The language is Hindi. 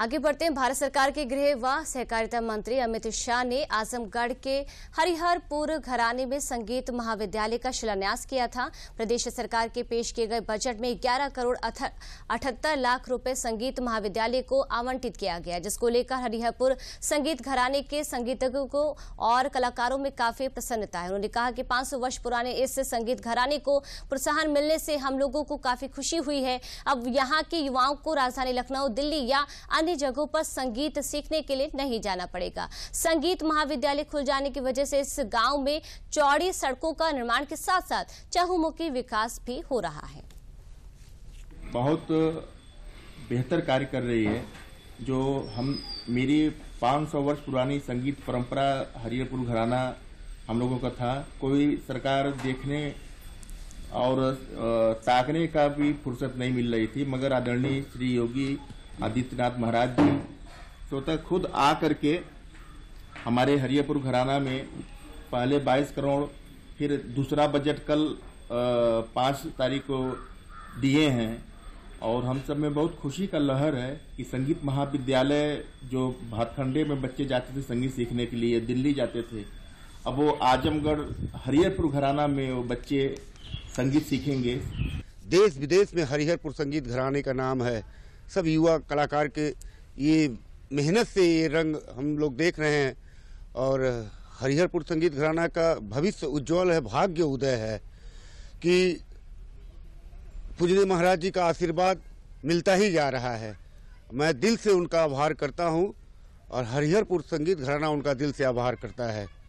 आगे बढ़ते हैं भारत सरकार के गृह व सहकारिता मंत्री अमित शाह ने आजमगढ़ के हरिहरपुर घराने में संगीत महाविद्यालय का शिलान्यास किया था प्रदेश सरकार के पेश किए गए बजट में 11 करोड़ अठहत्तर लाख रुपए संगीत महाविद्यालय को आवंटित किया गया जिसको लेकर हरिहरपुर संगीत घराने के संगीतज्ञों को और कलाकारों में काफी प्रसन्नता है उन्होंने कहा कि पांच वर्ष पुराने इस संगीत घराने को प्रोत्साहन मिलने से हम लोगों को काफी खुशी हुई है अब यहाँ के युवाओं को राजधानी लखनऊ दिल्ली या अन्य अन्य जगहों पर संगीत सीखने के लिए नहीं जाना पड़ेगा संगीत महाविद्यालय खुल जाने की वजह से इस गांव में चौड़ी सड़कों का निर्माण के साथ साथ चहुमुखी विकास भी हो रहा है बहुत बेहतर कार्य कर रही है जो हम मेरी 500 वर्ष पुरानी संगीत परंपरा हरियरपुर घराना हम लोगों का था कोई सरकार देखने और ताकने का भी फुर्सत नहीं मिल रही थी मगर आदरणीय श्री योगी आदित्यनाथ महाराज जी तो खुद आ करके हमारे हरियापुर घराना में पहले 22 करोड़ फिर दूसरा बजट कल पाँच तारीख को दिए हैं और हम सब में बहुत खुशी का लहर है कि संगीत महाविद्यालय जो भातखंडे में बच्चे जाते थे संगीत सीखने के लिए दिल्ली जाते थे अब वो आजमगढ़ हरिहरपुर घराना में वो बच्चे संगीत सीखेंगे देश विदेश में हरिहरपुर संगीत घराने का नाम है सब युवा कलाकार के ये मेहनत से ये रंग हम लोग देख रहे हैं और हरिहरपुर संगीत घराना का भविष्य उज्जवल है भाग्य उदय है कि पूजनी महाराज जी का आशीर्वाद मिलता ही जा रहा है मैं दिल से उनका आभार करता हूँ और हरिहरपुर संगीत घराना उनका दिल से आभार करता है